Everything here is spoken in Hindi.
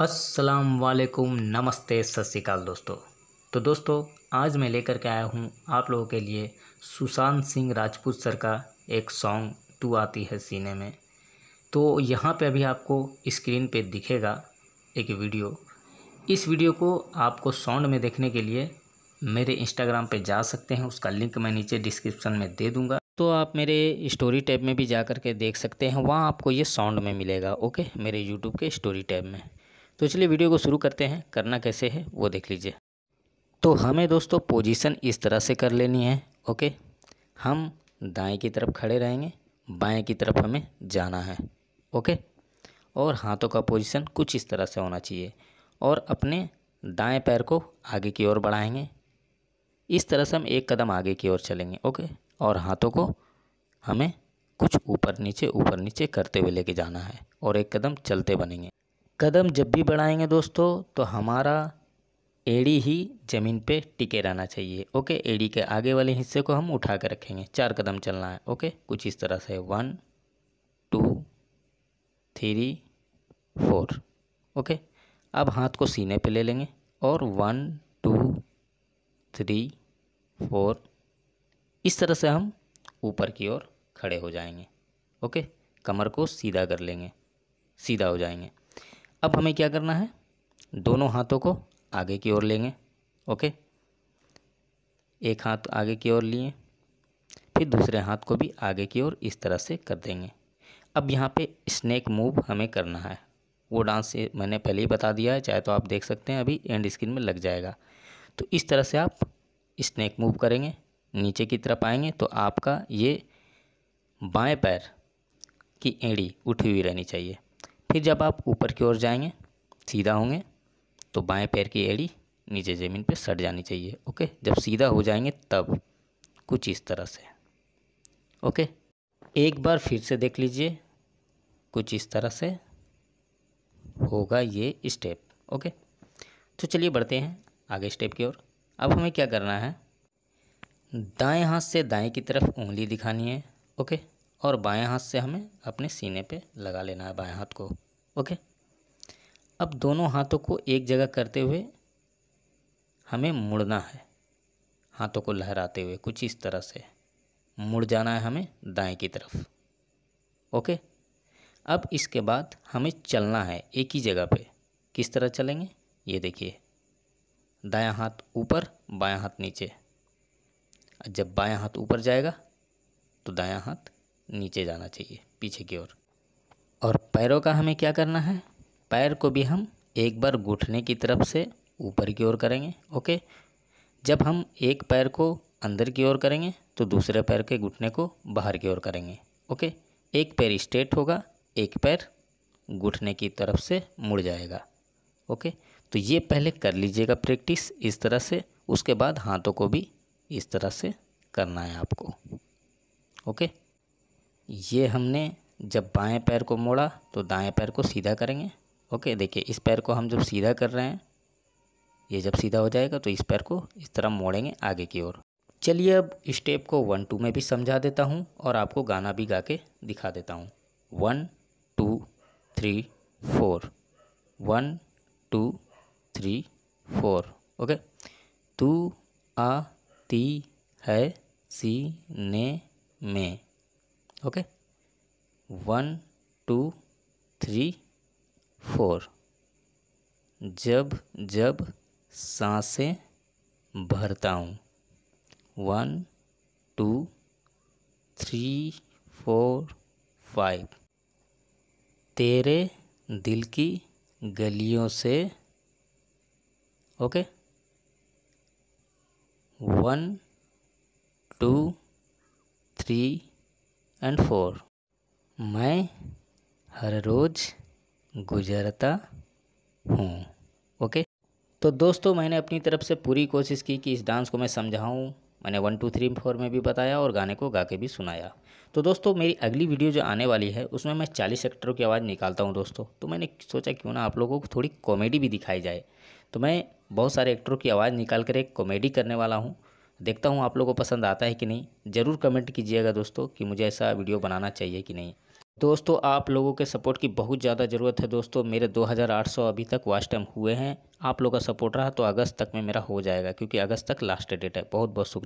अस्सलाम वालेकुम नमस्ते सत श्रीकाल दोस्तों तो दोस्तों आज मैं लेकर के आया हूँ आप लोगों के लिए सुशांत सिंह राजपूत सर का एक सॉन्ग तू आती है सीने में तो यहाँ पे अभी आपको स्क्रीन पे दिखेगा एक वीडियो इस वीडियो को आपको साउंड में देखने के लिए मेरे इंस्टाग्राम पे जा सकते हैं उसका लिंक मैं नीचे डिस्क्रिप्शन में दे दूँगा तो आप मेरे स्टोरी टैब में भी जा कर के देख सकते हैं वहाँ आपको ये साउंड में मिलेगा ओके मेरे यूट्यूब के स्टोरी टैब में तो चलिए वीडियो को शुरू करते हैं करना कैसे है वो देख लीजिए तो हमें दोस्तों पोजीशन इस तरह से कर लेनी है ओके हम दाएं की तरफ खड़े रहेंगे बाएं की तरफ हमें जाना है ओके और हाथों का पोजीशन कुछ इस तरह से होना चाहिए और अपने दाएं पैर को आगे की ओर बढ़ाएंगे इस तरह से हम एक कदम आगे की ओर चलेंगे ओके और हाथों को हमें कुछ ऊपर नीचे ऊपर नीचे करते हुए लेके जाना है और एक कदम चलते बनेंगे कदम जब भी बढ़ाएंगे दोस्तों तो हमारा एड़ी ही ज़मीन पे टिके रहना चाहिए ओके एड़ी के आगे वाले हिस्से को हम उठा कर रखेंगे चार कदम चलना है ओके कुछ इस तरह से one two three four okay अब हाथ को सीने पे ले लेंगे और वन टू थ्री फोर इस तरह से हम ऊपर की ओर खड़े हो जाएंगे ओके कमर को सीधा कर लेंगे सीधा हो जाएंगे अब हमें क्या करना है दोनों हाथों को आगे की ओर लेंगे ओके एक हाथ आगे की ओर लिए फिर दूसरे हाथ को भी आगे की ओर इस तरह से कर देंगे अब यहाँ पे स्नेक मूव हमें करना है वो डांस मैंने पहले ही बता दिया है चाहे तो आप देख सकते हैं अभी एंड स्क्रीन में लग जाएगा तो इस तरह से आप स्नेक मूव करेंगे नीचे की तरफ आएंगे तो आपका ये बाएं पैर की एड़ी उठी हुई रहनी चाहिए फिर जब आप ऊपर की ओर जाएंगे सीधा होंगे तो बाएं पैर की एड़ी नीचे ज़मीन पे सट जानी चाहिए ओके जब सीधा हो जाएंगे तब कुछ इस तरह से ओके एक बार फिर से देख लीजिए कुछ इस तरह से होगा ये स्टेप ओके तो चलिए बढ़ते हैं आगे स्टेप की ओर अब हमें क्या करना है दाएं हाथ से दाएं की तरफ उंगली दिखानी है ओके और बाएं हाथ से हमें अपने सीने पे लगा लेना है बाएं हाथ को ओके अब दोनों हाथों को एक जगह करते हुए हमें मुड़ना है हाथों को लहराते हुए कुछ इस तरह से मुड़ जाना है हमें दाएं की तरफ ओके अब इसके बाद हमें चलना है एक ही जगह पे किस तरह चलेंगे ये देखिए दाया हाथ ऊपर बाया हाथ नीचे जब बाया हाथ ऊपर जाएगा तो दाया हाथ नीचे जाना चाहिए पीछे की ओर और पैरों का हमें क्या करना है पैर को भी हम एक बार घुटने की तरफ से ऊपर की ओर करेंगे ओके जब हम एक पैर को अंदर की ओर करेंगे तो दूसरे पैर के घुटने को बाहर की ओर करेंगे ओके एक पैर स्ट्रेट होगा एक पैर घुटने की तरफ से मुड़ जाएगा ओके तो ये पहले कर लीजिएगा प्रैक्टिस इस तरह से उसके बाद हाथों को भी इस तरह से करना है आपको ओके ये हमने जब बाएं पैर को मोड़ा तो दाएं पैर को सीधा करेंगे ओके देखिए इस पैर को हम जब सीधा कर रहे हैं ये जब सीधा हो जाएगा तो इस पैर को इस तरह मोड़ेंगे आगे की ओर चलिए अब स्टेप को वन टू में भी समझा देता हूँ और आपको गाना भी गा के दिखा देता हूँ one two three four one two three four okay तू आ ती है सी ने में okay one two three four जब जब सांसें भरता हूँ one two three four five तेरे दिल की गलियों से okay one two three and four मैं हर रोज़ गुजरता हूँ ओके तो दोस्तों मैंने अपनी तरफ से पूरी कोशिश की कि इस डांस को मैं समझाऊँ मैंने वन टू थ्री फोर में भी बताया और गाने को गा के भी सुनाया तो दोस्तों मेरी अगली वीडियो जो आने वाली है उसमें मैं चालीस सेक्टरों की आवाज़ निकालता हूँ दोस्तों तो मैंने सोचा क्यों ना आप लोगों को थोड़ी कॉमेडी भी दिखाई जाए तो मैं बहुत सारे एक्टरों की आवाज़ निकाल कर एक कॉमेडी करने वाला हूँ देखता हूँ आप लोगों को पसंद आता है कि नहीं ज़रूर कमेंट कीजिएगा दोस्तों कि मुझे ऐसा वीडियो बनाना चाहिए कि नहीं दोस्तों आप लोगों के सपोर्ट की बहुत ज़्यादा ज़रूरत है दोस्तों मेरे 2800 अभी तक वास्ट टाइम हुए हैं आप लोगों का सपोर्ट रहा तो अगस्त तक में मेरा हो जाएगा क्योंकि अगस्त तक लास्ट डेट है बहुत बहुत शुक्रिया